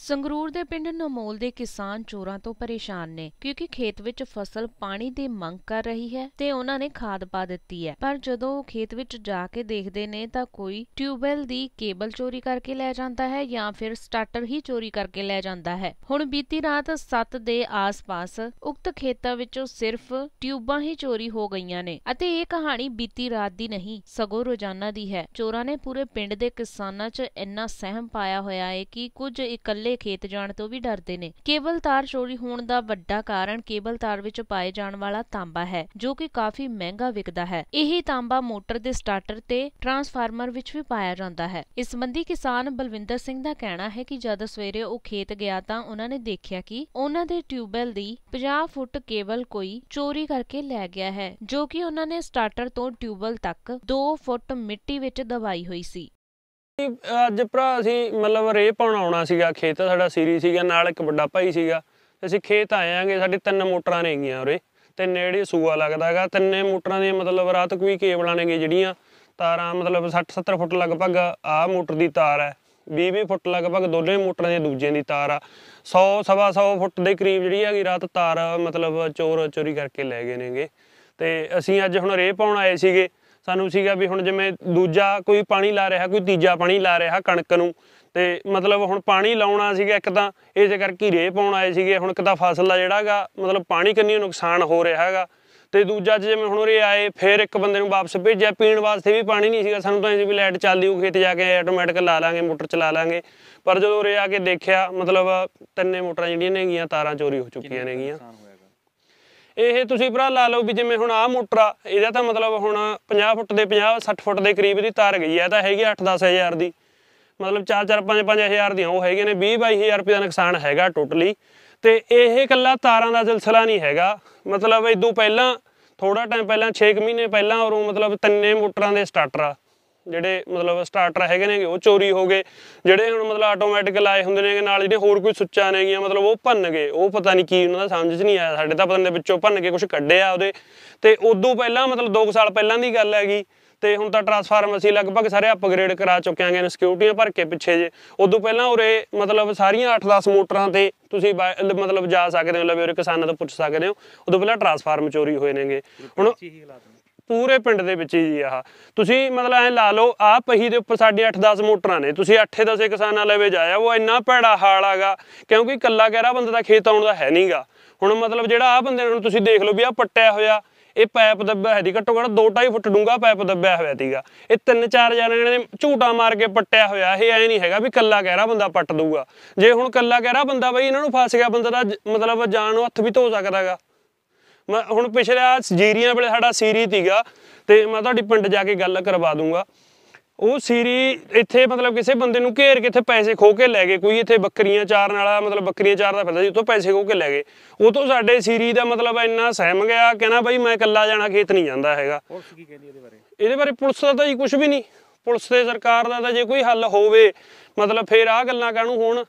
ਸੰਗਰੂਰ ਦੇ ਪਿੰਡ ਨਮੋਲ ਦੇ ਕਿਸਾਨ ਚੋਰਾਂ ਤੋਂ ਪਰੇਸ਼ਾਨ ਨੇ ਕਿਉਂਕਿ ਖੇਤ ਵਿੱਚ ਫਸਲ ਪਾਣੀ ਦੀ ਮੰਗ ਕਰ ਰਹੀ ਹੈ ਤੇ ਉਹਨਾਂ ਨੇ ਖਾਦ ਪਾ ਦਿੱਤੀ ਹੈ ਪਰ ਜਦੋਂ ਉਹ ਖੇਤ ਵਿੱਚ ਜਾ ਕੇ ਦੇਖਦੇ ਨੇ ਤਾਂ ਕੋਈ ਟਿਊਬਵੈਲ ਦੀ ਕੇਬਲ ਚੋਰੀ ਕਰਕੇ ਲੈ ਜਾਂਦਾ ਹੈ ਜਾਂ ਫਿਰ ਸਟਾਰਟਰ ਹੀ ਚੋਰੀ ਕਰਕੇ ਲੈ ਜਾਂਦਾ ਹੈ ਹੁਣ ਬੀਤੀ ਰਾਤ 7 ਦੇ ਆਸ-ਪਾਸ ਉਕਤ ਖੇਤਾਂ ਵਿੱਚੋਂ ਸਿਰਫ ਟਿਊਬਾਂ ਹੀ ਚੋਰੀ ਹੋ ਗਈਆਂ ਨੇ ਅਤੇ ਇਹ ਕਹਾਣੀ ਬੀਤੀ ਰਾਤ ਦੀ ਨਹੀਂ ਸਗੋਂ ਰੋਜ਼ਾਨਾ ਦੀ ਹੈ ਚੋਰਾਂ ਨੇ ਪੂਰੇ ਪਿੰਡ ਦੇ ਕਿਸਾਨਾਂ 'ਚ ਇੰਨਾ ਸਹਿਮ ਪਾਇਆ ਹੋਇਆ ਹੈ ਕਿ ਕੁਝ ਇਕੱਲੇ ਸਿੱਧੇ ਖੇਤ ਜਾਣ ਤੋਂ ਵੀ ਡਰਦੇ ਨੇ ਕੇਬਲ ਤਾਰ ਚੋਰੀ ਹੋਣ ਦਾ ਵੱਡਾ ਕਾਰਨ ਕੇਬਲ ਤਾਰ ਵਿੱਚ ਪਾਏ ਜਾਣ ਵਾਲਾ ਤਾਂਬਾ ਹੈ ਜੋ ਕਿ ਕਾਫੀ ਮਹਿੰਗਾ ਵਿਕਦਾ ਹੈ ਇਹ ਤਾਂਬਾ ਮੋਟਰ ਦੇ ਸਟਾਰਟਰ ਤੇ ਟਰਾਂਸਫਾਰਮਰ ਵਿੱਚ ਵੀ ਪਾਇਆ ਜਾਂਦਾ ਹੈ ਇਸ ਸੰਬੰਧੀ ਕਿਸਾਨ ਬਲਵਿੰਦਰ ਸਿੰਘ ਦਾ ਕਹਿਣਾ ਹੈ ਕਿ ਜਦ ਸਵੇਰੇ ਉਹ ਖੇਤ ਗਿਆ ਤਾਂ ਉਹਨਾਂ ਨੇ ਦੇਖਿਆ ਕਿ ਉਹਨਾਂ ਦੇ ਟਿਊਬਵੈਲ ਦੀ 50 ਫੁੱਟ ਕੇਬਲ ਕੋਈ ਚੋਰੀ ਕਰਕੇ ਲੈ ਗਿਆ ਹੈ ਜੋ ਕਿ ਉਹਨਾਂ ਨੇ ਸਟਾਰਟਰ ਤੋਂ ਟਿਊਬਵੈਲ ਤੱਕ 2 ਫੁੱਟ ਮਿੱਟੀ ਵਿੱਚ ਦਬਾਈ ਹੋਈ ਸੀ ਅੱਜ ਭਰਾ ਅਸੀਂ ਮਤਲਬ ਰੇ ਪਾਉਣ ਆਉਣਾ ਸੀਗਾ ਖੇਤ ਸਾਡਾ ਸੀਰੀ ਸੀਗਾ ਨਾਲ ਇੱਕ ਵੱਡਾ ਭਾਈ ਸੀਗਾ ਅਸੀਂ ਖੇਤ ਆਏਾਂਗੇ ਸਾਡੇ ਤਿੰਨ ਮੋਟਰਾਂ ਨੇ ਗਈਆਂ ਉਰੇ ਤੇ ਨੇੜੇ ਸੂਆ ਲੱਗਦਾਗਾ ਤਿੰਨੇ ਮੋਟਰਾਂ ਦੀ ਮਤਲਬ ਰਾਤ ਕੋਈ ਕੇਬਲਾਂ ਨੇ ਜਿਹੜੀਆਂ ਤਾਰਾਂ ਮਤਲਬ 60 70 ਫੁੱਟ ਲਗਭਗ ਆ ਮੋਟਰ ਦੀ ਤਾਰ ਹੈ 20-20 ਫੁੱਟ ਲਗਭਗ ਦੋਨੇ ਮੋਟਰਾਂ ਦੇ ਦੂਜੇ ਦੀ ਤਾਰ ਆ 100 ਸਵਾ 100 ਫੁੱਟ ਦੇ ਕਰੀਬ ਜਿਹੜੀ ਹੈਗੀ ਰਾਤ ਤਾਰ ਮਤਲਬ ਚੋਰ ਚੋਰੀ ਕਰਕੇ ਲੈ ਗਏ ਨੇਗੇ ਤੇ ਅਸੀਂ ਅੱਜ ਹੁਣ ਰੇ ਪਾਉਣ ਆਏ ਸੀਗੇ ਸਾਨੂੰ ਸੀਗਾ ਵੀ ਹੁਣ ਜਿਵੇਂ ਦੂਜਾ ਕੋਈ ਪਾਣੀ ਲਾ ਰਿਹਾ ਕੋਈ ਤੀਜਾ ਪਾਣੀ ਲਾ ਰਿਹਾ ਕਣਕ ਨੂੰ ਤੇ ਮਤਲਬ ਹੁਣ ਪਾਣੀ ਲਾਉਣਾ ਸੀਗਾ ਇੱਕ ਤਾਂ ਇਸੇ ਕਰਕੇ ਰੇਹ ਪਾਉਣ ਆਏ ਸੀਗੇ ਹੁਣ ਇੱਕ ਤਾਂ ਫਸਲ ਆ ਜਿਹੜਾਗਾ ਮਤਲਬ ਪਾਣੀ ਕੰਨੀ ਨੁਕਸਾਨ ਹੋ ਰਿਹਾ ਹੈਗਾ ਤੇ ਦੂਜਾ ਜਿਵੇਂ ਹੁਣ ਉਰੇ ਆਏ ਫੇਰ ਇੱਕ ਬੰਦੇ ਨੂੰ ਵਾਪਸ ਭੇਜਿਆ ਪੀਣ ਵਾਸਤੇ ਵੀ ਪਾਣੀ ਨਹੀਂ ਸੀਗਾ ਸਾਨੂੰ ਤਾਂ ਇਹ ਵੀ ਲਾਈਟ ਚੱਲਦੀ ਉਹ ਖੇਤ ਜਾ ਕੇ ਆਟੋਮੈਟਿਕ ਲਾ ਲਾਂਗੇ ਮੋਟਰ ਚਲਾ ਲਾਂਗੇ ਪਰ ਜਦੋਂ ਉਰੇ ਆ ਕੇ ਦੇਖਿਆ ਮਤਲਬ ਤਿੰਨੇ ਮੋਟਰਾਂ ਜਿਹੜੀਆਂ ਨੇਗੀਆਂ ਤਾਰਾਂ ਚੋਰੀ ਹੋ ਚੁੱਕੀਆਂ ਨੇਗੀਆਂ ਇਹ ਤੁਸੀਂ ਭਰਾ ਲਾ ਲਓ ਵੀ ਜਿਵੇਂ ਹੁਣ ਆ ਮੋਟਰ ਆ ਇਹਦਾ ਤਾਂ ਮਤਲਬ ਹੁਣ 50 ਫੁੱਟ ਦੇ 50 60 ਫੁੱਟ ਦੇ ਕਰੀਬ ਦੀ ਤਾਰ ਗਈ ਆ ਤਾਂ ਹੈਗੀ 8-10000 ਦੀ ਮਤਲਬ 4-4 5-5 ਹਜ਼ਾਰ ਦੀਆਂ ਉਹ ਹੈਗੇ ਨੇ 20-22000 ਰੁਪਏ ਦਾ ਨੁਕਸਾਨ ਹੈਗਾ ਟੋਟਲੀ ਤੇ ਇਹ ਕੱਲਾ ਤਾਰਾਂ ਦਾ ਸਿਲਸਿਲਾ ਨਹੀਂ ਹੈਗਾ ਮਤਲਬ ਇਦੋਂ ਪਹਿਲਾਂ ਥੋੜਾ ਟਾਈਮ ਪਹਿਲਾਂ 6 ਮਹੀਨੇ ਪਹਿਲਾਂ ਉਹ ਮਤਲਬ ਤਿੰਨੇ ਮੋਟਰਾਂ ਦੇ ਸਟਾਰਟਰ ਆ ਜਿਹੜੇ ਮਤਲਬ ਸਟਾਰਟਰ ਹੈਗੇ ਨੇ ਉਹ ਚੋਰੀ ਹੋ ਗਏ ਜਿਹੜੇ ਹੁਣ ਮਤਲਬ ਆਟੋਮੈਟਿਕ ਲਾਏ ਹੁੰਦੇ ਨੇ ਨਾਲ ਜਿਹੜੇ ਹੋਰ ਕੋਈ ਸੁੱਚਾ ਨੇਗੀਆਂ ਮਤਲਬ ਉਹ ਭੰਨ ਗਏ ਉਹ ਪਤਾ ਨਹੀਂ ਕੀ ਉਹਨਾਂ ਦਾ ਸਮਝ 'ਚ ਨਹੀਂ ਆਇਆ ਸਾਡੇ ਤਾਂ ਪਤਾ ਦੇ ਵਿੱਚੋਂ ਭੰਨ ਕੇ ਕੁਝ ਕੱਢਿਆ ਉਹਦੇ ਤੇ ਉਦੋਂ ਪਹਿਲਾਂ ਮਤਲਬ 2 ਸਾਲ ਪਹਿਲਾਂ ਦੀ ਗੱਲ ਹੈਗੀ ਤੇ ਹੁਣ ਤਾਂ ਟਰਾਂਸਫਾਰਮ ਅਸੀਂ ਲਗਭਗ ਸਾਰੇ ਅਪਗ੍ਰੇਡ ਕਰਾ ਚੁੱਕੇ ਆਂਗੇ ਨੇ ਸਿਕਿਉਰਟੀਆਂ ਭਰ ਕੇ ਪਿੱਛੇ ਜੇ ਉਦੋਂ ਪਹਿਲਾਂ ਉਰੇ ਮਤਲਬ ਸਾਰੀਆਂ 8-10 ਮੋਟਰਾਂ ਤੇ ਤੁਸੀਂ ਮਤਲਬ ਜਾ ਸਕਦੇ ਹੋ ਲਵੇ ਉਰੇ ਕਿਸਾਨਾਂ ਤੋਂ ਪੁੱਛ ਸਕਦੇ ਹੋ ਉਦੋਂ ਪਹਿਲਾਂ ਟਰਾਂਸਫਾਰਮ ਚੋਰੀ ਹੋਏ ਨੇਗੇ ਹੁਣ ਪੂਰੇ ਪਿੰਡ ਦੇ ਵਿੱਚ ਹੀ ਜੀ ਆਹ ਤੁਸੀਂ ਮਤਲਬ ਐ ਲਾ ਲਓ ਆ ਪਹੀ ਦੇ ਉੱਪਰ ਸਾਡੇ 8-10 ਮੋਟਰਾਂ ਨੇ ਤੁਸੀਂ 8-10 ਕਿਸਾਨਾਂ ਲੈਵੇ ਜਾਇਆ ਉਹ ਇੰਨਾ ਭੈੜਾ ਹਾਲ ਆਗਾ ਕਿਉਂਕਿ ਕੱਲਾ ਗੈਰਾ ਬੰਦੇ ਦਾ ਖੇਤ ਆਉਣ ਦਾ ਹੈ ਨਹੀਂਗਾ ਹੁਣ ਮਤਲਬ ਜਿਹੜਾ ਆ ਬੰਦੇ ਨੂੰ ਤੁਸੀਂ ਦੇਖ ਲਓ ਵੀ ਆ ਪੱਟਿਆ ਹੋਇਆ ਇਹ ਪਾਈਪ ਦੱਬਿਆ ਹੈ ਦੀ ਘੱਟੋ ਘੱਟ 2.5 ਫੁੱਟ ਡੂੰਗਾ ਪਾਈਪ ਦੱਬਿਆ ਹੋਇਆ ਸੀਗਾ ਇਹ ਤਿੰਨ ਚਾਰ ਜਣਿਆਂ ਨੇ ਝੂਟਾ ਮਾਰ ਕੇ ਪੱਟਿਆ ਹੋਇਆ ਇਹ ਐ ਨਹੀਂ ਹੈਗਾ ਵੀ ਕੱਲਾ ਕਹਿਰਾ ਬੰਦਾ ਪੱਟ ਦੂਗਾ ਜੇ ਹੁਣ ਕੱਲਾ ਕਹਿਰਾ ਬੰਦਾ ਬਈ ਇਹਨਾਂ ਨੂੰ ਫਸ ਗਿਆ ਬੰਦਾ ਦਾ ਮਤਲਬ ਜਾਨ ਨੂੰ ਹੱਥ ਵੀ ਧੋ ਸਕਦਾਗਾ ਮੈਂ ਹੁਣ ਪਿਛਲੇ ਜੀਰੀਆਂ ਵੇਲੇ ਸਾਡਾ ਸੀਰੀ ਤੀਗਾ ਤੇ ਮੈਂ ਤੁਹਾਡੀ ਪਿੰਡ ਜਾ ਕੇ ਗੱਲ ਕਰਵਾ ਦੂੰਗਾ ਉਹ ਸੀਰੀ ਇੱਥੇ ਮਤਲਬ ਕਿਸੇ ਬੰਦੇ ਨੂੰ ਘੇਰ ਕੇ ਇੱਥੇ ਪੈਸੇ ਖੋ ਕੇ ਲੈ ਗਏ ਕੋਈ ਇੱਥੇ ਬੱਕਰੀਆਂ ਚਾਰਨ ਵਾਲਾ ਮਤਲਬ ਬੱਕਰੀਆਂ ਚਾਰਦਾ ਫਿਰਦਾ ਸੀ ਉਤੋਂ ਪੈਸੇ ਖੋ ਕੇ ਲੈ ਗਏ ਉਹ ਤੋਂ ਸਾਡੇ ਸੀਰੀ ਦਾ ਮਤਲਬ ਇੰਨਾ ਸਹਿਮ ਗਿਆ ਕਹਿੰਦਾ ਬਾਈ ਮੈਂ ਇਕੱਲਾ ਜਾਣਾ ਖੇਤ ਨਹੀਂ ਜਾਂਦਾ ਹੈਗਾ ਪੁਲਿਸ ਕੀ ਕਹਿੰਦੀ ਇਹਦੇ ਬਾਰੇ ਇਹਦੇ ਬਾਰੇ ਪੁਲਿਸ ਦਾ ਤਾਂ ਜੀ ਕੁਝ ਵੀ ਨਹੀਂ ਪੁਲਿਸ ਤੇ ਸਰਕਾਰ ਦਾ ਤਾਂ ਜੇ ਕੋਈ ਹੱਲ ਹੋਵੇ ਮਤਲਬ ਫੇਰ ਆਹ ਗੱਲਾਂ ਕਾਹਨੂੰ ਹੁਣ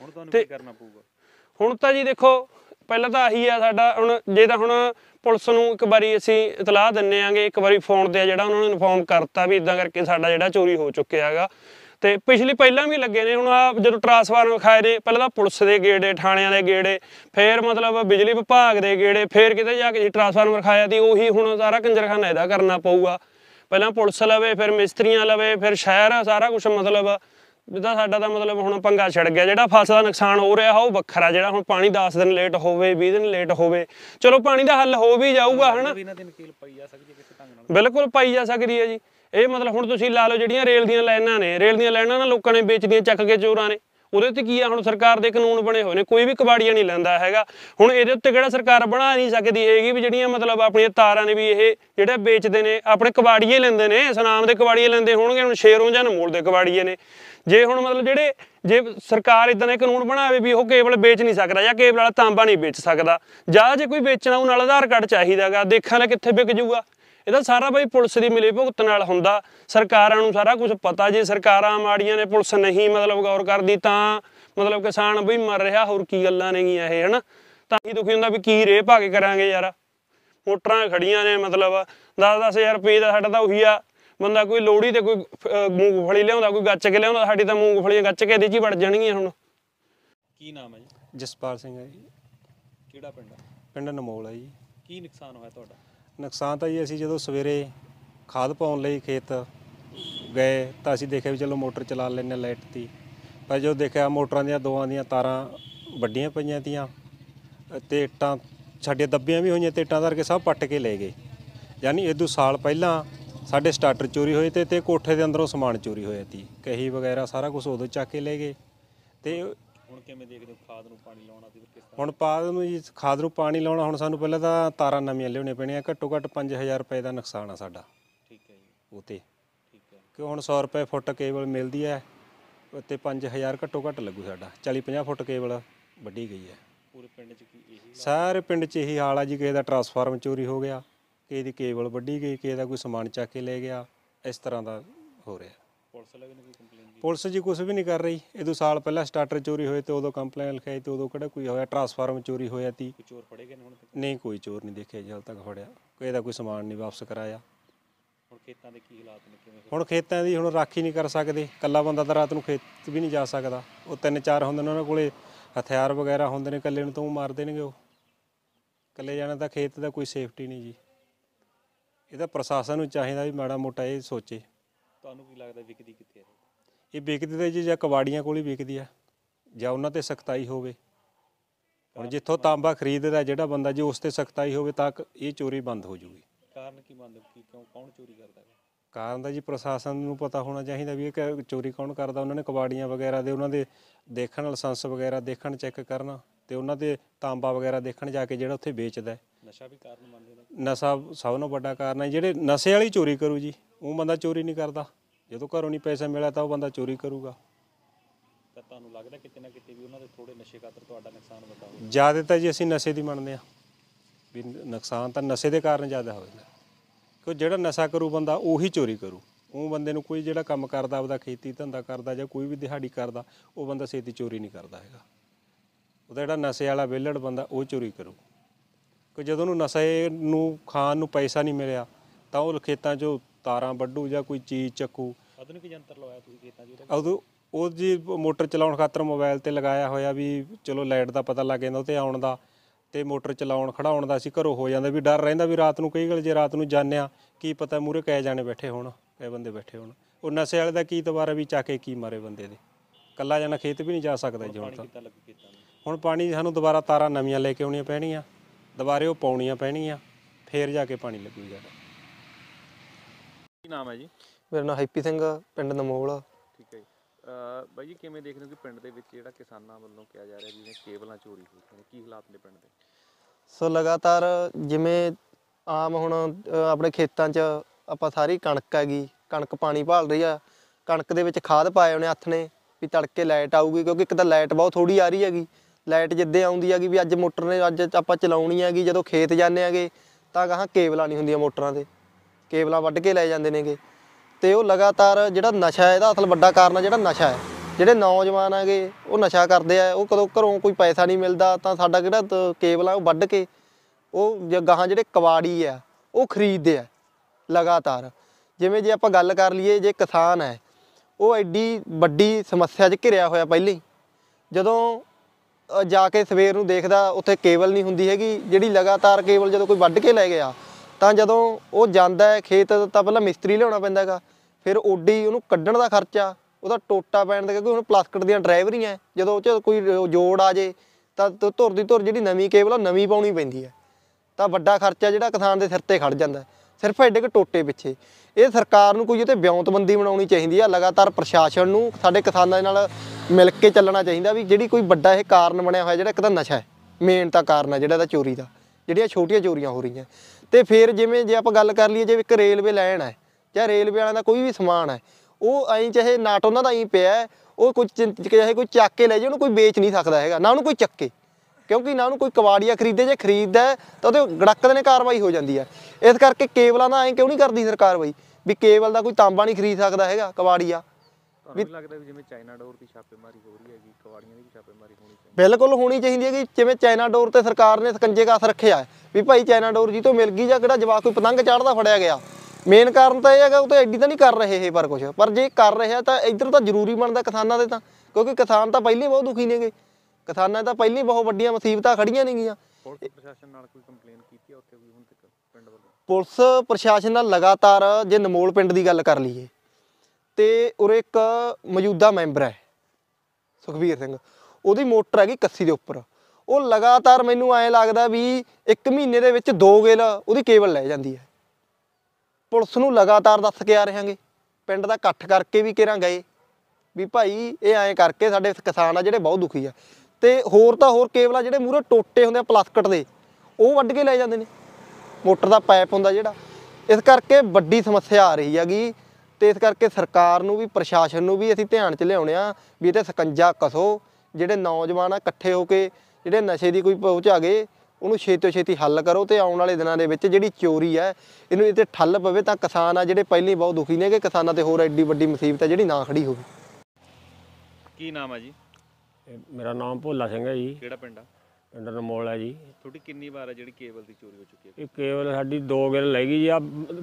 ਹੁਣ ਤੁਹਾਨੂੰ ਕੀ ਕਰਨਾ ਪਊਗਾ ਹੁਣ ਤਾਂ ਜੀ ਦੇਖੋ ਪਹਿਲਾਂ ਤਾਂ ਆਹੀ ਆ ਸਾਡਾ ਹੁਣ ਜੇ ਤਾਂ ਹੁਣ ਪੁਲਿਸ ਨੂੰ ਇੱਕ ਵਾਰੀ ਅਸੀਂ ਇਤਲਾਹ ਦਿੰਨੇ ਆਂਗੇ ਇੱਕ ਵਾਰੀ ਫੋਨ ਤੇ ਜਿਹੜਾ ਉਹਨਾਂ ਨੂੰ ਇਨਫੋਰਮ ਕਰਤਾ ਵੀ ਇਦਾਂ ਕਰਕੇ ਸਾਡਾ ਜਿਹੜਾ ਚੋਰੀ ਹੋ ਚੁੱਕਿਆ ਹੈਗਾ ਤੇ ਪਿਛਲੀ ਪਹਿਲਾਂ ਵੀ ਲੱਗੇ ਨੇ ਹੁਣ ਆ ਜਦੋਂ ਟਰਾਂਸਫਾਰਮ ਖਾਏ ਨੇ ਪਹਿਲਾਂ ਤਾਂ ਪੁਲਿਸ ਦੇ ਗੇੜੇ ਥਾਣਿਆਂ ਦੇ ਗੇੜੇ ਫੇਰ ਮਤਲਬ ਬਿਜਲੀ ਵਿਭਾਗ ਦੇ ਗੇੜੇ ਫੇਰ ਕਿਤੇ ਜਾ ਕੇ ਜੀ ਟਰਾਂਸਫਾਰਮ ਖਾਇਆ ਦੀ ਉਹੀ ਹੁਣ ਸਾਰਾ ਕੰਜਰਖਾਨਾ ਇਹਦਾ ਕਰਨਾ ਪਊਗਾ ਪਹਿਲਾਂ ਪੁਲਿਸ ਲਵੇ ਫਿਰ ਮਿਸਤਰੀਆਂ ਲਵੇ ਫਿਰ ਸ਼ਹਿਰ ਸਾਰਾ ਕੁਝ ਮਤਲਬ ਜਿੱਦਾਂ ਸਾਡਾ ਤਾਂ ਮਤਲਬ ਹੁਣ ਪੰਗਾ ਛੜ ਗਿਆ ਜਿਹੜਾ ਫਸਲ ਦਾ ਨੁਕਸਾਨ ਹੋ ਰਿਹਾ ਉਹ ਵੱਖਰਾ ਜਿਹੜਾ ਹੁਣ ਪਾਣੀ 10 ਦਿਨ ਲੇਟ ਹੋਵੇ 20 ਦਿਨ ਲੇਟ ਹੋਵੇ ਚਲੋ ਪਾਣੀ ਦਾ ਹੱਲ ਹੋ ਵੀ ਜਾਊਗਾ ਹਨਾ ਬਿਲਕੁਲ ਪਾਈ ਜਾ ਸਕਦੀ ਹੈ ਜੀ ਇਹ ਮਤਲਬ ਹੁਣ ਤੁਸੀਂ ਲਾ ਲਓ ਜਿਹੜੀਆਂ ਰੇਲ ਦੀਆਂ ਲਾਈਨਾਂ ਨੇ ਰੇਲ ਦੀਆਂ ਲਾਈਨਾਂ ਨਾ ਲੋਕਾਂ ਨੇ ਵੇਚਦੀਆਂ ਚੱਕ ਕੇ ਚੋਰਾਂ ਨੇ ਉਹਦੇ ਤੇ ਕੀ ਆ ਹੁਣ ਸਰਕਾਰ ਦੇ ਕਾਨੂੰਨ ਬਣੇ ਹੋਏ ਨੇ ਕੋਈ ਵੀ ਕਬਾੜੀਆਂ ਨਹੀਂ ਲੈਂਦਾ ਹੈਗਾ ਹੁਣ ਇਹਦੇ ਉੱਤੇ ਕਿਹੜਾ ਸਰਕਾਰ ਬਣਾ ਨਹੀਂ ਸਕਦੀ ਹੈਗੀ ਵੀ ਜਿਹੜੀਆਂ ਮਤਲਬ ਆਪਣੀਆਂ ਤਾਰਾਂ ਨੇ ਵੀ ਇਹ ਜਿਹੜਾ ਵੇਚਦੇ ਨੇ ਆਪਣੇ ਕਬਾੜੀਏ ਲੈਂਦੇ ਨੇ ਨਾਮ ਦੇ ਕਬਾੜੀਏ ਲੈਂਦੇ ਹੋਣਗੇ ਹੁਣ ਸ਼ੇਰੋਂ ਜਾਂ ਅਨਮੋਲ ਦੇ ਕਬਾੜੀਏ ਨੇ ਜੇ ਹੁਣ ਮਤਲਬ ਜਿਹੜੇ ਜੇ ਸਰਕਾਰ ਇਦਾਂ ਦੇ ਕਾਨੂੰਨ ਬਣਾਵੇ ਵੀ ਉਹ ਕੇਵਲ ਵੇਚ ਨਹੀਂ ਸਕਦਾ ਜਾਂ ਕੇਵਲ ਵਾਲਾ ਤਾਂਬਾ ਨਹੀਂ ਵੇਚ ਸਕਦਾ ਜਾਂ ਜੇ ਕੋਈ ਵੇਚਣਾ ਉਹ ਨਾਲ ਆਧਾਰ ਕਾਰਡ ਚਾਹੀਦਾਗਾ ਦੇਖਾਂ ਲੈ ਕਿੱਥੇ ਵਿਕ ਜਾਊਗਾ ਤਾਂ ਸਾਰਾ ਬਈ ਪੁਲਿਸ ਦੀ ਮਿਲੇ ਭੁਗਤ ਨਾਲ ਹੁੰਦਾ ਸਰਕਾਰਾਂ ਨੂੰ ਸਾਰਾ ਕੁਝ ਪਤਾ ਜੇ ਸਰਕਾਰਾਂ ਮਾੜੀਆਂ ਨੇ ਪੁਲਿਸ ਨਹੀਂ ਮਤਲਬ ਗੌਰ ਕਰਦੀ ਤਾਂ ਮਤਲਬ ਕਿਸਾਨ ਬਈ ਮਰ ਰਿਹਾ ਹੋਰ ਕੀ ਗੱਲਾਂ ਨੇਗੀਆਂ ਇਹ ਹਨਾ ਤਾਂ ਹੀ ਦੁਖੀ ਹੁੰਦਾ ਵੀ ਕੀ ਰੇ ਕੇ ਕਰਾਂਗੇ ਯਾਰ ਮੋਟਰਾਂ ਖੜੀਆਂ ਨੇ ਮਤਲਬ 10-10000 ਰੁਪਏ ਦਾ ਸਾਡਾ ਤਾਂ ਉਹੀ ਆ ਬੰਦਾ ਕੋਈ ਲੋੜੀ ਤੇ ਕੋਈ ਮੂੰਗਫਲੀ ਲਿਆਉਂਦਾ ਕੋਈ ਗੱਚ ਕੇ ਲਿਆਉਂਦਾ ਸਾਡੀ ਤਾਂ ਮੂੰਗਫਲੀਆਂ ਗੱਚ ਕੇ ਦੇ ਜੀ ਵੜ ਜਾਣਗੀਆਂ ਹੁਣ ਕੀ ਨਾਮ ਹੈ ਜੀ ਜਸਪਾਲ ਸਿੰਘ ਹੈ ਜੀ ਕਿਹੜਾ ਪਿੰਡ ਪਿੰਡ ਨਮੋਲ ਹੈ ਜੀ ਕੀ ਨੁਕਸਾਨ ਹੋਇਆ ਤੁਹਾਡਾ ਨੁਕਸਾਨ ਤਾਂ ਜੀ ਅਸੀਂ ਜਦੋਂ ਸਵੇਰੇ ਖਾਦ ਪਾਉਣ ਲਈ ਖੇਤ ਗਏ ਤਾਂ ਅਸੀਂ ਦੇਖਿਆ ਵੀ ਚਲੋ ਮੋਟਰ ਚਲਾ ਲੈਣੇ ਲਾਈਟ ਦੀ ਪਰ ਜਦੋਂ ਦੇਖਿਆ ਮੋਟਰਾਂ ਦੀਆਂ ਦੋਆਂ ਦੀਆਂ ਤਾਰਾਂ ਵੱਡੀਆਂ ਪਈਆਂ ਤੀਆਂ ਤੇ ਇੱਟਾਂ ਸਾਡੇ ਦੱਬੀਆਂ ਵੀ ਹੋਈਆਂ ਤੇ ਇੱਟਾਂ ਧਰ ਕੇ ਸਭ ਪੱਟ ਕੇ ਲੈ ਗਏ ਯਾਨੀ ਇਹ ਦੋ ਸਾਲ ਪਹਿਲਾਂ ਸਾਡੇ ਸਟਾਰਟਰ ਚੋਰੀ ਹੋਏ ਤੇ ਤੇ ਕੋਠੇ ਦੇ ਅੰਦਰੋਂ ਸਮਾਨ ਚੋਰੀ ਹੋਇਆ ਸੀ ਕਹੀ ਵਗੈਰਾ ਸਾਰਾ ਕੁਝ ਉਦੋਂ ਚੱਕ ਕੇ ਲੈ ਗਏ ਤੇ ਹੁਣ ਕਿਵੇਂ ਦੇਖਦੇ ਹੋ ਖਾਦ ਨੂੰ ਪਾਣੀ ਲਾਉਣਾ ਤੇ ਕਿਸ ਤਰ੍ਹਾਂ ਹੁਣ ਪਾਦ ਨੂੰ ਜੀ ਖਾਦ ਨੂੰ ਪਾਣੀ ਲਾਉਣਾ ਹੁਣ ਸਾਨੂੰ ਪਹਿਲਾਂ ਤਾਂ ਤਾਰਾਂ ਨਵੀਆਂ ਲਿਆਉਣੀਆਂ ਪੈਣੀਆਂ ਘੱਟੋ ਘੱਟ 5000 ਰੁਪਏ ਦਾ ਨੁਕਸਾਨ ਆ ਸਾਡਾ ਠੀਕ ਹੈ ਜੀ ਉਤੇ ਠੀਕ ਹੈ ਕਿ ਹੁਣ 100 ਰੁਪਏ ਫੁੱਟ ਕੇਬਲ ਮਿਲਦੀ ਹੈ ਉੱਤੇ 5000 ਘੱਟੋ ਘੱਟ ਲੱਗੂ ਸਾਡਾ 40 50 ਫੁੱਟ ਕੇਬਲ ਵੱਢੀ ਗਈ ਹੈ ਪੂਰੇ ਪਿੰਡ 'ਚ ਕੀ ਇਹੀ ਸਾਰੇ ਪਿੰਡ 'ਚ ਇਹੀ ਹਾਲ ਆ ਜੀ ਕਿਸੇ ਦਾ ਟਰਾਂਸਫਾਰਮ ਚੋਰੀ ਹੋ ਗਿਆ ਕਿਸੇ ਦੀ ਕੇਬਲ ਵੱਢੀ ਗਈ ਕਿਸੇ ਦਾ ਕੋਈ ਸਮਾਨ ਚੱਕ ਕੇ ਲੈ ਗਿਆ ਇਸ ਤਰ੍ਹਾਂ ਦਾ ਹੋ ਰਿਹਾ ਪੁਲਿਸ ਵੀ ਨਹੀਂ ਕੋਈ ਕੰਪਲੇਨ ਨਹੀਂ ਪੁਲਿਸ ਜੀ ਕੁਝ ਵੀ ਨਹੀਂ ਕਰ ਰਹੀ ਇਹ ਦੋ ਸਾਲ ਪਹਿਲਾਂ ਸਟਾਰਟਰ ਚੋਰੀ ਹੋਏ ਤੇ ਉਦੋਂ ਕੰਪਲੇਨ ਲਿਖਾਈ ਤੇ ਉਦੋਂ ਕਿਹੜਾ ਕੋਈ ਹੋਇਆ ਟਰਾਂਸਫਾਰਮ ਚੋਰੀ ਹੋਇਆ ਤੀ ਕੋਈ ਚੋਰ ਫੜੇ ਗਏ ਨੇ ਹੁਣ ਤੱਕ ਨਹੀਂ ਕੋਈ ਚੋਰ ਨਹੀਂ ਦੇਖਿਆ ਜੀ ਹਾਲ ਤੱਕ ਫੜਿਆ ਕੋਈ ਇਹਦਾ ਕੋਈ ਸਮਾਨ ਨਹੀਂ ਵਾਪਸ ਕਰਾਇਆ ਹੁਣ ਖੇਤਾਂ ਦੇ ਕੀ ਹਾਲਾਤ ਨੇ ਕਿਵੇਂ ਹੁਣ ਖੇਤਾਂ ਦੀ ਹੁਣ ਰਾਖੀ ਨਹੀਂ ਕਰ ਸਕਦੇ ਕੱਲਾ ਬੰਦਾ ਤਾਂ ਰਾਤ ਨੂੰ ਖੇਤ ਵੀ ਨਹੀਂ ਜਾ ਸਕਦਾ ਉਹ ਤਿੰਨ ਚਾਰ ਹੁੰਦੇ ਨੇ ਉਹਨਾਂ ਕੋਲੇ ਹਥਿਆਰ ਵਗੈਰਾ ਹੁੰਦੇ ਨੇ ਕੱਲੇ ਨੂੰ ਤਾਂ ਉਹ ਮਾਰ ਦੇਣਗੇ ਉਹ ਕੱਲੇ ਜਾਣਾ ਤਾਂ ਖੇਤ ਦਾ ਕੋਈ ਸੇਫਟੀ ਨਹੀਂ ਜੀ ਇਹਦਾ ਪ੍ਰਸ਼ਾਸਨ ਨੂੰ ਚਾਹੀਦਾ ਵੀ ਮਾੜਾ ਮੋਟਾ ਇਹ ਸੋਚੇ ਤੁਹਾਨੂੰ ਕੀ ਲੱਗਦਾ ਵਿਕਦੀ ਕਿੱਥੇ ਹੈ ਇਹ ਵਿਕਦੀ ਤੇ ਜੀ ਜਾਂ ਕਵਾੜੀਆਂ ਕੋਲ ਹੀ ਵਿਕਦੀ ਆ ਜਾਂ ਉਹਨਾਂ ਤੇ ਸਖਤਾਈ ਹੋਵੇ ਹੁਣ ਜਿੱਥੋਂ ਤਾਂਬਾ ਖਰੀਦਦਾ ਜਿਹੜਾ ਬੰਦਾ ਜੇ ਉਸ ਤੇ ਸਖਤਾਈ ਹੋਵੇ ਤਾਂ ਇਹ ਚੋਰੀ ਬੰਦ ਹੋ ਜੂਗੀ ਕਾਰਨ ਕੀ ਲਓ ਕੀ ਕਿਉਂ ਕੌਣ ਚੋਰੀ ਕਰਦਾ ਹੈ ਕਾਰਨ ਦਾ ਜੀ ਪ੍ਰਸ਼ਾਸਨ ਨੂੰ ਪਤਾ ਹੋਣਾ ਚਾਹੀਦਾ ਵੀ ਇਹ ਚੋਰੀ ਕੌਣ ਕਰਦਾ ਉਹਨਾਂ ਨੇ ਕਵਾੜੀਆਂ ਵਗੈਰਾ ਦੇ ਉਹਨਾਂ ਦੇ ਦੇਖਣ ਲਾਇਸੈਂਸ ਵਗੈਰਾ ਦੇਖਣ ਚੈੱਕ ਕਰਨਾ ਤੇ ਉਹਨਾਂ ਦੇ ਤਾਂਬਾ ਵਗੈਰਾ ਦੇਖਣ ਜਾ ਕੇ ਜਿਹੜਾ ਉੱਥੇ ਵੇਚਦਾ ਨਸ਼ਾ ਵੀ ਕਾਰਨ ਮੰਨਦੇ ਨਸ਼ਾ ਸਭ ਤੋਂ ਵੱਡਾ ਕਾਰਨ ਹੈ ਜਿਹੜੇ ਨਸ਼ੇ ਵਾਲੀ ਚੋਰੀ ਕਰੂ ਜੀ ਉਹ ਬੰਦਾ ਚੋਰੀ ਨਹੀਂ ਕਰਦਾ ਜਦੋਂ ਘਰੋਂ ਨਹੀਂ ਪੈਸਾ ਮਿਲਿਆ ਤਾਂ ਉਹ ਬੰਦਾ ਚੋਰੀ ਕਰੂਗਾ ਤਾਂ ਤੁਹਾਨੂੰ ਲੱਗਦਾ ਕਿਤੇ ਨਾ ਕਿਤੇ ਵੀ ਉਹਨਾਂ ਦੇ ਥੋੜੇ ਨਸ਼ੇ ਕਾਤਰ ਤੁਹਾਡਾ ਨੁਕਸਾਨ ਵੱਡਾ ਹੋਊਗਾ ਜ਼ਿਆਦਾ ਤਾਂ ਜੀ ਅਸੀਂ ਨਸ਼ੇ ਦੀ ਮੰਨਦੇ ਆ ਵੀ ਨੁਕਸਾਨ ਤਾਂ ਨਸ਼ੇ ਦੇ ਕਾਰਨ ਜ਼ਿਆਦਾ ਹੋਵੇਗਾ ਕਿਉਂ ਜਿਹੜਾ ਨਸ਼ਾ ਕਰੂ ਬੰਦਾ ਉਹੀ ਚੋਰੀ ਕਰੂ ਉਹ ਬੰਦੇ ਨੂੰ ਕੋਈ ਜਿਹੜਾ ਕੰਮ ਕਰਦਾ ਆਪਦਾ ਖੇਤੀ ਧੰਦਾ ਕਰਦਾ ਜਾਂ ਕੋਈ ਵੀ ਦਿਹਾੜੀ ਕਰਦਾ ਉਹ ਬੰਦਾ ਸੇਤੀ ਚੋਰੀ ਨਹੀਂ ਕਰਦਾ ਹੈਗਾ ਉਹਦਾ ਜਿਹੜਾ ਨਸ਼ੇ ਵਾਲਾ ਵਿਹਲੜ ਬੰਦਾ ਉਹ ਚੋਰੀ ਕਰੂ ਕਿ ਜਦੋਂ ਉਹਨੂੰ ਨਸ਼ੇ ਨੂੰ ਖਾਣ ਨੂੰ ਪੈਸਾ ਨਹੀਂ ਮਿਲਿਆ ਤਾਂ ਉਹ ਖੇਤਾਂ 'ਚੋਂ ਤਾਰਾਂ ਵੱਢੂ ਜਾਂ ਕੋਈ ਚੀਜ਼ ਚੱਕੂ ਆਧੁਨਿਕ ਯੰਤਰ ਲਵਾਇਆ ਤੁਸੀਂ ਖੇਤਾਂ 'ਚ ਉਹਦਾ ਉਦੋਂ ਉਹ ਜੀ ਮੋਟਰ ਚਲਾਉਣ ਖਾਤਰ ਮੋਬਾਈਲ ਤੇ ਲਗਾਇਆ ਹੋਇਆ ਵੀ ਚਲੋ ਲਾਈਟ ਦਾ ਪਤਾ ਲੱਗ ਜਾਂਦਾ ਉਹ ਤੇ ਆਉਣ ਦਾ ਤੇ ਮੋਟਰ ਚਲਾਉਣ ਖੜਾਉਣ ਦਾ ਸੀ ਘਰੋਂ ਹੋ ਜਾਂਦਾ ਵੀ ਡਰ ਰਹਿੰਦਾ ਵੀ ਰਾਤ ਨੂੰ ਕਈ ਗੱਲ ਜੇ ਰਾਤ ਨੂੰ ਜਾਣਿਆ ਕੀ ਪਤਾ ਮੂਰੇ ਕਹੇ ਜਾਣੇ ਬੈਠੇ ਹੋਣ ਕਹੇ ਬੰਦੇ ਬੈਠੇ ਹੋਣ ਉਹ ਨਸ਼ੇ ਵਾਲੇ ਦਾ ਕੀ ਦੁਬਾਰਾ ਵੀ ਚਾਕੇ ਕੀ ਮਾਰੇ ਬੰਦੇ ਦੇ ਕੱਲਾ ਜਾਣਾ ਖੇਤ ਵੀ ਨਹੀਂ ਜਾ ਸਕਦਾ ਜੀ ਹੁਣ ਤਾਂ ਹੁਣ ਪਾਣੀ ਸਾਨੂੰ ਦੁਬਾਰਾ ਤਾਰਾਂ ਨਵੀਆਂ ਲੈ ਕੇ ਆਉਣੀਆਂ ਪੈਣੀਆਂ ਦੁਬਾਰੇ ਉਹ ਪਾਉਣੀਆਂ ਪੈਣੀਆਂ ਫੇਰ ਜਾ ਕੇ ਪਾਣੀ ਲੱਗੂਗਾ ਕੀ ਨਾਮ ਹੈ ਜੀ ਮੇਰਾ ਨਾਮ ਹੈਪੀ ਸਿੰਘ ਪਿੰਡ ਨਮੋਲ ਠੀਕ ਹੈ ਜੀ ਬਾਈ ਜੀ ਕਿਵੇਂ ਦੇਖ ਰਹੇ ਹੋ ਕਿ ਪਿੰਡ ਦੇ ਵਿੱਚ ਜਿਹੜਾ ਕਿਸਾਨਾਂ ਵੱਲੋਂ ਕਿਹਾ ਜਾ ਰਿਹਾ ਜਿਵੇਂ ਕੇਬਲਾਂ ਚੋਰੀ ਹੋਈਆਂ ਨੇ ਕੀ ਹਾਲਾਤ ਨੇ ਪਿੰਡ ਦੇ ਸੋ ਲਗਾਤਾਰ ਜਿਵੇਂ ਆਮ ਹੁਣ ਆਪਣੇ ਖੇਤਾਂ 'ਚ ਆਪਾਂ ਸਾਰੀ ਕਣਕ ਹੈਗੀ ਕਣਕ ਪਾਣੀ ਭਾਲ ਰਹੀ ਆ ਕਣਕ ਦੇ ਵਿੱਚ ਖਾਦ ਪਾਏ ਉਹਨੇ ਹੱਥ ਨੇ ਵੀ ਤੜਕੇ ਲਾਈਟ ਆਊਗੀ ਕਿਉਂਕਿ ਇੱਕ ਤਾਂ ਲਾਈਟ ਬਹੁਤ ਥੋੜੀ ਆ ਰਹੀ ਹੈਗੀ ਲਾਈਟ ਜਿੱਦੇ ਆਉਂਦੀ ਹੈਗੀ ਵੀ ਅੱਜ ਮੋਟਰ ਨੇ ਅੱਜ ਆਪਾਂ ਚਲਾਉਣੀ ਹੈਗੀ ਜਦੋਂ ਖੇਤ ਜਾਂਦੇ ਆਗੇ ਤਾਂ ਗਾਹਾਂ ਕੇਬਲਾਂ ਨਹੀਂ ਹੁੰਦੀਆਂ ਮੋਟਰਾਂ ਦੇ ਕੇਬਲਾਂ ਵੱਢ ਕੇ ਲੈ ਜਾਂਦੇ ਨੇਗੇ ਤੇ ਉਹ ਲਗਾਤਾਰ ਜਿਹੜਾ ਨਸ਼ਾ ਹੈ ਇਹਦਾ ਅਸਲ ਵੱਡਾ ਕਾਰਨ ਹੈ ਜਿਹੜਾ ਨਸ਼ਾ ਹੈ ਜਿਹੜੇ ਨੌਜਵਾਨ ਆਗੇ ਉਹ ਨਸ਼ਾ ਕਰਦੇ ਆ ਉਹ ਕਦੋਂ ਘਰੋਂ ਕੋਈ ਪੈਸਾ ਨਹੀਂ ਮਿਲਦਾ ਤਾਂ ਸਾਡਾ ਕਿਹੜਾ ਕੇਬਲਾਂ ਉਹ ਵੱਢ ਕੇ ਉਹ ਗਾਹਾਂ ਜਿਹੜੇ ਕਵਾੜੀ ਆ ਉਹ ਖਰੀਦਦੇ ਆ ਲਗਾਤਾਰ ਜਿਵੇਂ ਜੇ ਆਪਾਂ ਗੱਲ ਕਰ ਲਈਏ ਜੇ ਕਿਸਾਨ ਹੈ ਉਹ ਐਡੀ ਵੱਡੀ ਸਮੱਸਿਆ 'ਚ ਘਿਰਿਆ ਹੋਇਆ ਪਹਿਲੀ ਜਦੋਂ ਜਾ ਕੇ ਸਵੇਰ ਨੂੰ ਦੇਖਦਾ ਉੱਥੇ ਕੇਬਲ ਨਹੀਂ ਹੁੰਦੀ ਹੈਗੀ ਜਿਹੜੀ ਲਗਾਤਾਰ ਕੇਬਲ ਜਦੋਂ ਕੋਈ ਵੱਢ ਕੇ ਲੈ ਗਿਆ ਤਾਂ ਜਦੋਂ ਉਹ ਜਾਂਦਾ ਹੈ ਖੇਤ ਤਾਂ ਪਹਿਲਾਂ ਮਿਸਤਰੀ ਲਿਆਉਣਾ ਪੈਂਦਾਗਾ ਫਿਰ ਓਡੀ ਉਹਨੂੰ ਕੱਢਣ ਦਾ ਖਰਚਾ ਉਹਦਾ ਟੋਟਾ ਪੈਣ ਦਾ ਕਿਉਂਕਿ ਹੁਣ ਪਲਾਸਟਿਕ ਦੀਆਂ ਡਰਾਈਵਰੀਆਂ ਜਦੋਂ ਉਹ 'ਚ ਕੋਈ ਜੋੜ ਆ ਜੇ ਤਾਂ ਧੁਰ ਦੀ ਧੁਰ ਜਿਹੜੀ ਨਵੀਂ ਕੇਬਲ ਆ ਨਵੀਂ ਪਾਉਣੀ ਪੈਂਦੀ ਹੈ ਤਾਂ ਵੱਡਾ ਖਰਚਾ ਜਿਹੜਾ ਕਿਸਾਨ ਦੇ ਸਿਰ ਤੇ ਖੜ ਜਾਂਦਾ ਸਿਰਫ ਐਡੇ ਕਿ ਟੋਟੇ ਪਿੱਛੇ ਇਹ ਸਰਕਾਰ ਨੂੰ ਕੋਈ ਇਹ ਤੇ ਵਿਉਂਤਬੰਦੀ ਬਣਾਉਣੀ ਚਾਹੀਦੀ ਆ ਲਗਾਤਾਰ ਪ੍ਰਸ਼ਾਸਨ ਨੂੰ ਸਾਡੇ ਕਿਸਾਨਾਂ ਦੇ ਨਾਲ ਮਿਲ ਕੇ ਚੱਲਣਾ ਚਾਹੀਦਾ ਵੀ ਜਿਹੜੀ ਕੋਈ ਵੱਡਾ ਇਹ ਕਾਰਨ ਬਣਿਆ ਹੋਇਆ ਜਿਹੜਾ ਇੱਕ ਤਾਂ ਨਸ਼ਾ ਹੈ ਮੇਨ ਤਾਂ ਕਾਰਨ ਹੈ ਜਿਹੜਾ ਇਹਦਾ ਚੋਰੀ ਦਾ ਜਿਹੜੀਆਂ ਛੋਟੀਆਂ ਚੋਰੀਆਂ ਹੋ ਰਹੀਆਂ ਤੇ ਫਿਰ ਜਿਵੇਂ ਜੇ ਆਪਾਂ ਗੱਲ ਕਰ ਲਈਏ ਜੇ ਇੱਕ ਰੇਲਵੇ ਲਾਈਨ ਹੈ ਜਾਂ ਰੇਲਵੇ ਵਾਲਿਆਂ ਦਾ ਕੋਈ ਵੀ ਸਮਾਨ ਹੈ ਉਹ ਐਂ ਚਾਹੇ ਨਾਟ ਉਹਨਾਂ ਦਾ ਐਂ ਪਿਆ ਉਹ ਕੋਈ ਚਾਹੇ ਕੋਈ ਚੱਕ ਕੇ ਲੈ ਜੇ ਉਹਨੂੰ ਕੋਈ ਵੇਚ ਨਹੀਂ ਸਕਦਾ ਹੈਗਾ ਨਾ ਉਹਨੂੰ ਕੋਈ ਚੱਕੇ ਕਿਉਂਕਿ ਨਾ ਉਹਨੂੰ ਕੋਈ ਕਵਾੜੀਆ ਖਰੀਦੇ ਜੇ ਖਰੀਦਦਾ ਤਾਂ ਉਹਦੇ ਗੜਕ ਦੇ ਨੇ ਕਾਰਵਾਈ ਹੋ ਜਾਂਦੀ ਹੈ ਇਸ ਕਰਕੇ ਕੇਵਲਾਂ ਦਾ ਐਂ ਕਿਉਂ ਨਹੀਂ ਕਰਦੀ ਸਰਕਾਰ ਬਈ ਵੀ ਕੇਬਲ ਦਾ ਕੋਈ ਤਾਂਬਾ ਨਹੀਂ ਖਰੀਦ ਸਕਦਾ ਹੈਗਾ ਕਵਾੜੀਆ ਤੁਹਾਨੂੰ ਲੱਗਦਾ ਵੀ ਜਿਵੇਂ ਚਾਈਨਾ ਡੋਰ ਦੀ ਛਾਪੇਮਾਰੀ ਹੋ ਰਹੀ ਹੈਗੀ ਕਵਾੜੀਆਂ ਦੀ ਵੀ ਛਾਪੇਮਾਰੀ ਹੋਣੀ ਚਾਹੀਦੀ ਬਿਲਕੁਲ ਹੋਣੀ ਚਾਹੀਦੀ ਹੈ ਕਿ ਜਿਵੇਂ ਚਾਈਨਾ ਡੋਰ ਤੇ ਸਰਕਾਰ ਨੇ ਸਕੰਜੇ ਕਾਸ ਰੱਖਿਆ ਵੀ ਭਾਈ ਚਾਈਨਾ ਡੋਰ ਜੀ ਤੋਂ ਮਿਲ ਗਈ ਜਾਂ ਕਿਹੜਾ ਜਵਾਕ ਕੋਈ ਪਤੰਗ ਚਾੜਦਾ ਫੜਿਆ ਗਿਆ ਮੇਨ ਕਾਰਨ ਤਾਂ ਇਹ ਹੈਗਾ ਉਹ ਤਾਂ ਐਡੀ ਤਾਂ ਨਹੀਂ ਕਰ ਰਹੇ ਇਹ ਪਰ ਕੁਝ ਪਰ ਜੇ ਕਰ ਰਿਹਾ ਤਾਂ ਇਧਰ ਤਾਂ ਜ਼ਰੂਰੀ ਬਣਦਾ ਕਿਸਾਨਾਂ ਦੇ ਤਾਂ ਕਿਉਂਕਿ ਕਿਸਾਨ ਤਾਂ ਪਹਿਲੇ ਹੀ ਬਹੁਤ ਦੁਖੀ ਨੇਗੇ ਕਿਸਾਨਾਂ ਤਾਂ ਪਹਿਲੇ ਹੀ ਬਹੁਤ ਵੱਡੀਆਂ ਮੁਸੀਬਤਾਂ ਖੜੀਆਂ ਨੇਗੀਆਂ ਪੁਲਿਸ ਪ੍ਰਸ਼ਾਸਨ ਨਾਲ ਕੋਈ ਕੰਪਲੇਨ ਕੀਤੀ ਆ ਉੱਥੇ ਵੀ ਹੁਣ ਤੱਕ ਪਿੰਡ ਵੱਲੋਂ ਪੁਲਿਸ ਪ੍ਰਸ਼ਾਸਨ ਨਾਲ ਲਗਾਤਾਰ ਜੇ ਨਮੋਲ ਪਿੰਡ ਦੀ ਗੱਲ ਕਰ ਲਈਏ ਤੇ ਉਰੇ ਇੱਕ ਮੌਜੂਦਾ ਮੈਂਬਰ ਹੈ ਸੁਖਵੀਰ ਸਿੰਘ ਉਹਦੀ ਮੋਟਰ ਹੈਗੀ ਕੱਸੀ ਦੇ ਉੱਪਰ ਉਹ ਲਗਾਤਾਰ ਮੈਨੂੰ ਐਂ ਲੱਗਦਾ ਵੀ 1 ਮਹੀਨੇ ਦੇ ਵਿੱਚ ਦੋ ਗੇਲ ਉਹਦੀ ਕੇਬਲ ਲੈ ਜਾਂਦੀ ਹੈ ਪੁਲਿਸ ਨੂੰ ਲਗਾਤਾਰ ਦੱਸ ਕੇ ਆ ਰਹੇਗੇ ਪਿੰਡ ਦਾ ਇਕੱਠ ਕਰਕੇ ਵੀ ਕਿਰਾਂ ਗਏ ਵੀ ਭਾਈ ਇਹ ਐਂ ਕਰਕੇ ਸਾਡੇ ਕਿਸਾਨ ਆ ਜਿਹੜੇ ਬਹੁਤ ਦੁਖੀ ਆ ਤੇ ਹੋਰ ਤਾਂ ਹੋਰ ਆ ਜਿਹੜੇ ਮੂਰੇ ਟੋਟੇ ਹੁੰਦੇ ਆ ਪਲਾਸਕਟ ਦੇ ਉਹ ਵੱਢ ਕੇ ਲੈ ਜਾਂਦੇ ਨੇ ਮੋਟਰ ਦਾ ਪਾਈਪ ਹੁੰਦਾ ਜਿਹੜਾ ਇਸ ਕਰਕੇ ਵੱਡੀ ਸਮੱਸਿਆ ਆ ਰਹੀ ਹੈਗੀ ਤੇ ਇਸ ਕਰਕੇ ਸਰਕਾਰ ਨੂੰ ਵੀ ਪ੍ਰਸ਼ਾਸਨ ਨੂੰ ਵੀ ਅਸੀਂ ਧਿਆਨ 'ਚ ਲਿਆਉਣੇ ਆ ਵੀ ਤੇ ਸਕੰਜਾ ਕਸੋ ਜਿਹੜੇ ਨੌਜਵਾਨ ਆ ਇਕੱਠੇ ਹੋ ਕੇ ਜਿਹੜੇ ਨਸ਼ੇ ਦੀ ਕੋਈ ਪਹੁੰਚ ਆ ਗਏ ਉਹਨੂੰ ਛੇਤੀ ਛੇਤੀ ਹੱਲ ਕਰੋ ਤੇ ਆਉਣ ਵਾਲੇ ਦਿਨਾਂ ਦੇ ਵਿੱਚ ਜਿਹੜੀ ਚੋਰੀ ਹੈ ਇਹਨੂੰ ਇਹ ਤੇ ਠੱਲ ਪਵੇ ਤਾਂ ਕਿਸਾਨ ਆ ਜਿਹੜੇ ਪਹਿਲਾਂ ਹੀ ਬਹੁਤ ਦੁਖੀ ਨੇ ਕਿ ਕਿਸਾਨਾਂ ਤੇ ਹੋਰ ਐਡੀ ਵੱਡੀ ਮੁਸੀਬਤ ਹੈ ਜਿਹੜੀ ਨਾ ਖੜੀ ਹੋਵੇ ਕੀ ਨਾਮ ਆ ਜੀ ਮੇਰਾ ਨਾਮ ਭੋਲਾ ਸਿੰਘ ਹੈ ਜੀ ਕਿਹੜਾ ਪਿੰਡ ਆ ਪਿੰਡ ਮੋਲ ਹੈ ਜੀ ਤੁਹਾਡੀ ਕਿੰਨੀ ਵਾਰ ਹੈ ਜਿਹੜੀ ਕੇਬਲ ਦੀ ਚੋਰੀ ਹੋ ਚੁੱਕੀ ਹੈ ਇਹ ਕੇਬਲ ਸਾਡੀ 2 ਗਿਲ ਲੈ ਗਈ ਜੀ ਆ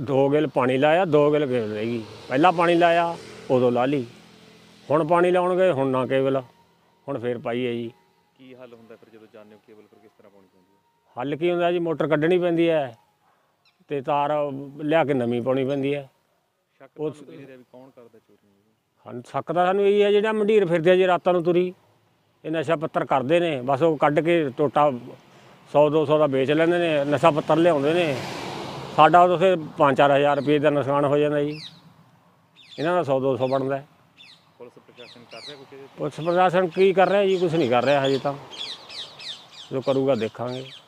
2 ਗਿਲ ਪਾਣੀ ਲਾਇਆ 2 ਗਿਲ ਕੇਬਲ ਲੈ ਗਈ ਪਹਿਲਾਂ ਪਾਣੀ ਲਾਇਆ ਉਦੋਂ ਲਾ ਲਈ ਹੁਣ ਪਾਣੀ ਲਾਉਣ ਗਏ ਹੁਣ ਨਾ ਕੇਬਲ ਹੁਣ ਫੇਰ ਪਾਈ ਹੈ ਜੀ ਕੀ ਹੱਲ ਹੁੰਦਾ ਫਿਰ ਜਦੋਂ ਜਾਣਦੇ ਹੋ ਕੇਬਲ ਫਿਰ ਕਿਸ ਤਰ੍ਹਾਂ ਪਾਉਣੀ ਪੈਂਦੀ ਹੈ ਹੱਲ ਕੀ ਹੁੰਦਾ ਜੀ ਮੋਟਰ ਕੱਢਣੀ ਪੈਂਦੀ ਹੈ ਤੇ ਤਾਰ ਲਿਆ ਕੇ ਨਵੀਂ ਪਾਉਣੀ ਪੈਂਦੀ ਹੈ ਸ਼ੱਕ ਤੁਹਾਨੂੰ ਵੀ ਕੌਣ ਕਰਦਾ ਚੋਰੀ ਹਾਂ ਸ਼ੱਕ ਤਾਂ ਸਾਨੂੰ ਇਹੀ ਹੈ ਜਿਹੜਾ ਮੰਡੀਰ ਫਿਰਦੇ ਜੇ ਜੀ ਰਾਤਾਂ ਨੂੰ ਤੁਰੀ ਇਹ ਨਸ਼ਾ ਪੱਤਰ ਕਰਦੇ ਨੇ ਬਸ ਉਹ ਕੱਢ ਕੇ ਟੋਟਾ 100 200 ਦਾ ਵੇਚ ਲੈਂਦੇ ਨੇ ਨਸ਼ਾ ਪੱਤਰ ਲਿਆਉਂਦੇ ਨੇ ਸਾਡਾ ਉਹ ਤੇ 5-4000 ਰੁਪਏ ਦਾ ਨੁਕਸਾਨ ਹੋ ਜਾਂਦਾ ਜੀ ਇਹਨਾਂ ਦਾ 100 200 ਬਣਦਾ ਪੁਲਿਸ ਪ੍ਰਸ਼ਾਸਨ ਕਰ ਰਿਹਾ ਕੁਝ ਪੁਲਿਸ ਪ੍ਰਸ਼ਾਸਨ ਕੀ ਕਰ ਰਿਹਾ ਜੀ ਕੁਝ ਨਹੀਂ ਕਰ ਰਿਹਾ ਹਜੇ ਤਾਂ ਜੋ ਕਰੂਗਾ ਦੇਖਾਂਗੇ